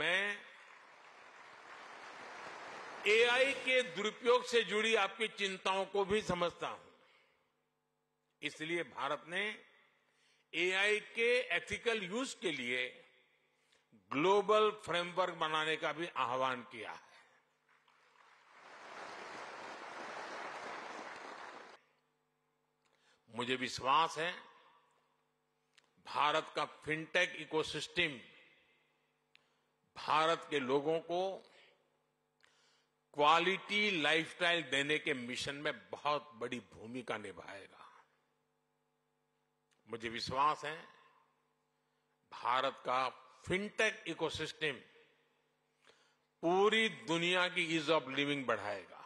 मैं एआई के दुरुपयोग से जुड़ी आपकी चिंताओं को भी समझता हूं इसलिए भारत ने एआई के एथिकल यूज के लिए ग्लोबल फ्रेमवर्क बनाने का भी आह्वान किया है मुझे विश्वास है भारत का फिनटेक इकोसिस्टम भारत के लोगों को क्वालिटी लाइफस्टाइल देने के मिशन में बहुत बड़ी भूमिका निभाएगा मुझे विश्वास है भारत का फिनटेक इकोसिस्टम पूरी दुनिया की ईज ऑफ लिविंग बढ़ाएगा